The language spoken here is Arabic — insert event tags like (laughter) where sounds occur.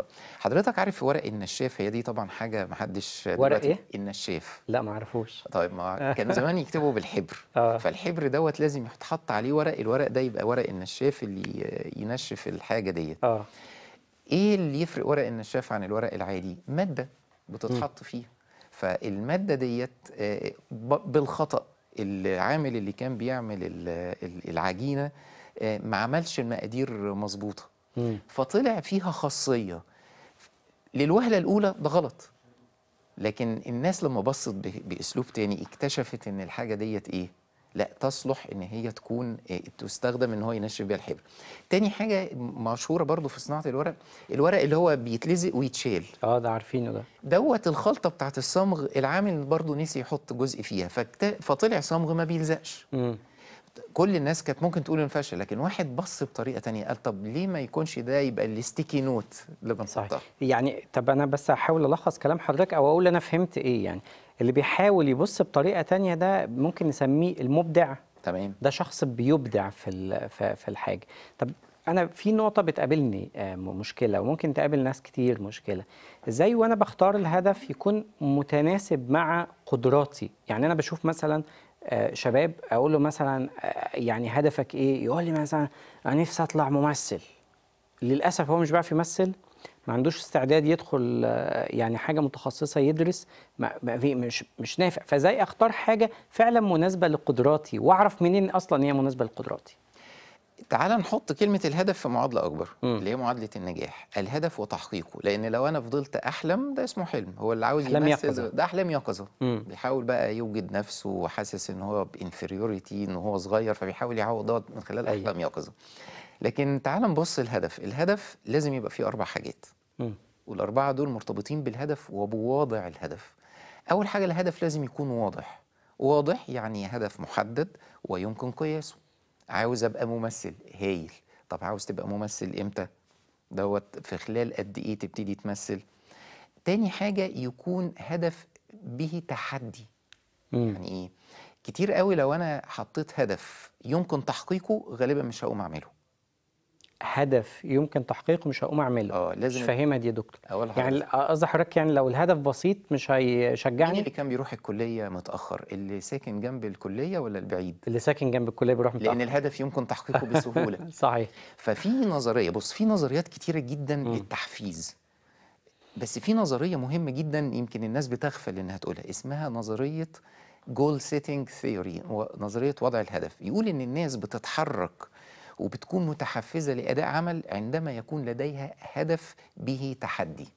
طب حضرتك عارف ورق النشاف هي دي طبعا حاجه ما حدش ورق ايه النشاف لا ما اعرفوش طيب ما (laughs) كان زمان يكتبوا بالحبر آه. فالحبر دوت لازم يتحط عليه ورق الورق ده يبقى ورق النشاف اللي ينشف الحاجه ديت اه ايه اللي يفرق ورق النشاف عن الورق العادي ماده بتتحط فيه فالماده ديت آه، بالخطا العامل اللي كان بيعمل العجينه آه، ما عملش المقادير مظبوطه فطلع فيها خاصيه للوهلة الأولى ده غلط لكن الناس لما بصت بأسلوب تاني اكتشفت إن الحاجة ديت إيه لا تصلح ان هي تكون آه، تستخدم ان هو ينشف بيها الحبر تاني حاجه مشهوره برضو في صناعه الورق الورق اللي هو بيتلزق ويتشال اه ده عارفينه ده دوت الخلطه بتاعت الصمغ العامل برضو نسي يحط جزء فيها فكت... فطلع صمغ ما بيلزقش مم. كل الناس كانت ممكن تقول انه فشل لكن واحد بص بطريقه تانية قال طب ليه ما يكونش ده يبقى الستيكي نوت اللي بنحطها يعني طب انا بس هحاول الخص كلام حضرتك او اقول انا فهمت ايه يعني اللي بيحاول يبص بطريقه تانية ده ممكن نسميه المبدع تمام ده شخص بيبدع في في الحاجه طب انا في نقطه بتقابلني آه، مشكله وممكن تقابل ناس كتير مشكله ازاي وانا بختار الهدف يكون متناسب مع قدراتي يعني انا بشوف مثلا آه، شباب اقول له مثلا آه، يعني هدفك ايه يقول لي مثلا انا نفسي اطلع ممثل للاسف هو مش بيعرف يمثل ما عندوش استعداد يدخل آه، يعني حاجه متخصصه يدرس ما في مش مش نافع فازاي اختار حاجه فعلا مناسبه لقدراتي واعرف منين اصلا هي مناسبه لقدراتي تعال نحط كلمة الهدف في معادلة أكبر م. اللي هي معادلة النجاح الهدف وتحقيقه لأن لو أنا فضلت أحلم ده اسمه حلم هو اللي عاوز أحلام يقظة ده أحلام يقظة بيحاول بقى يوجد نفسه وحاسس إن هو بإنفريوريتي إن هو صغير فبيحاول يعوض من خلال أيوة. أحلام يقظة لكن تعال نبص الهدف الهدف لازم يبقى فيه أربع حاجات م. والأربعة دول مرتبطين بالهدف وبواضع الهدف أول حاجة الهدف لازم يكون واضح واضح يعني هدف محدد ويمكن قياسه عاوز ابقى ممثل هايل طب عاوز تبقى ممثل امتى دوت في خلال قد ايه تبتدي تمثل تاني حاجه يكون هدف به تحدي مم. يعني ايه كتير قوي لو انا حطيت هدف يمكن تحقيقه غالبا مش هقوم اعمله هدف يمكن تحقيقه مش هقوم اعمله اه لازم مش فاهمها دي يا دكتور أول يعني قصدي حضرتك يعني لو الهدف بسيط مش هيشجعني مين اللي كان بيروح الكليه متاخر اللي ساكن جنب الكليه ولا البعيد اللي ساكن جنب الكليه بيروح متاخر لان الهدف يمكن تحقيقه بسهوله (laughs) صحيح ففي نظريه بص في نظريات كتيره جدا م. للتحفيز بس في نظريه مهمه جدا يمكن الناس بتغفل انها تقولها اسمها نظريه جول سيتنج ثيوري نظريه وضع الهدف يقول ان الناس بتتحرك وبتكون متحفزة لأداء عمل عندما يكون لديها هدف به تحدي